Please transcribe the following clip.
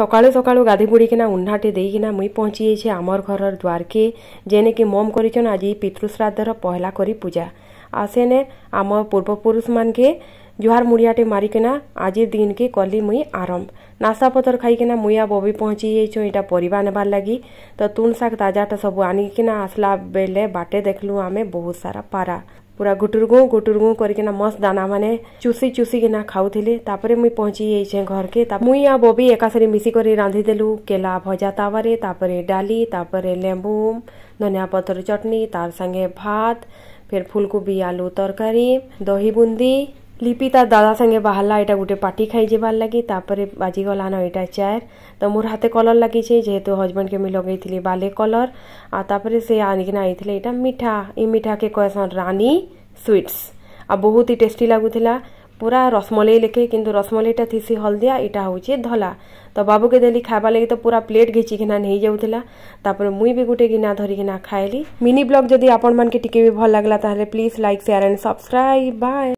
ସକାଳୁ ସକାଳୁ ଗାଧି ବୁଡ଼ିକିନା ଉହ୍ନାଟେ ଦେଇକିନା ମୁଇଁ ପହଞ୍ଚି ଯାଇଛେ ଆମର୍ ଘରର ଦ୍ୱାରକେ ଯେନେକି ମମ୍ କରିଛନ୍ ଆଜି ପିତୃଶ୍ରାଦ୍ଧର ପହଲା କରି ପୂଜା ଆଉ ସେନେ ଆମ ପୂର୍ବପୁରୁଷମାନକେ ଜୁହାର ମୁଡ଼ିଆଟେ ମାରିକିନା ଆଜି ଦିନକେ କଲି ମୁଇଁ ଆରମ୍ଭ ନାସ୍ତା ପତର ଖାଇକିନା ମୁଇଁ ଆଉ ବବି ପହଞ୍ଚି ଯାଇଛୁଁ ଇଟା ପରିବା ନେବାର୍ ଲାଗି ତ ତୁନ୍ ଶାଗ ତାଜାଟା ସବୁ ଆନିକିନା ଆସଲା ବେଲେ ବାଟେ ଦେଖଲୁ ଆମେ ବହୁତ ସାରା ପାରା पूरा गुटुरगु गुटुरगु करके मस्त दाना मैंने चुसी चुसिकिना खाऊली तापर मुई पहुंची जाइछे घर के मुई आ बबी एकासरी मिसिक रांधिदेलु केला भजा तावर तापर डाली तापर लेंबू धनिया पतर चटनी तार संगे भात फिर फूलकोबी आलू तरकारी दही बुंदी লিপি তার দাদা সঙ্গে বাহাল্লা এটা গোটে পার্টি খাই যাবার লাগি তাপরে বাজিগলান এটা চেয়ার তো মোর হাতে কলর লাগিছে যেহেতু হজবেন্ডকে মুই লগাইଥିଲି বালে কলর আর তাপরে সে আনিকিনা আইଥିଲେ এটা মিঠা ই মিঠাকে কয়েসন রানী সুইটস আর বহুত হি টেস্টি লাগুଥିଲା ପୁରା ରସମଲେଇ ଲେଖେ କିନ୍ତୁ ରସମଲେଇଟା ଥିସି ହଳଦିଆ ଇଟା ହେଉଛି ଧଲା ତ ବାବୁକେ ଦେଲି ଖାଇବା ଲାଗି ତ ପୁରା ପ୍ଲେଟ୍ ଘିଚିକିନା ନେଇଯାଉଥିଲା ତାପରେ ମୁଇଁ ବି ଗୋଟେ ଗିନା ଧରିକିନା ଖାଇଲି ମିନି ବ୍ଲଗ୍ ଯଦି ଆପଣମାନଙ୍କୁ ଟିକେ ବି ଭଲ ଲାଗିଲା ତାହେଲେ please like share and subscribe bye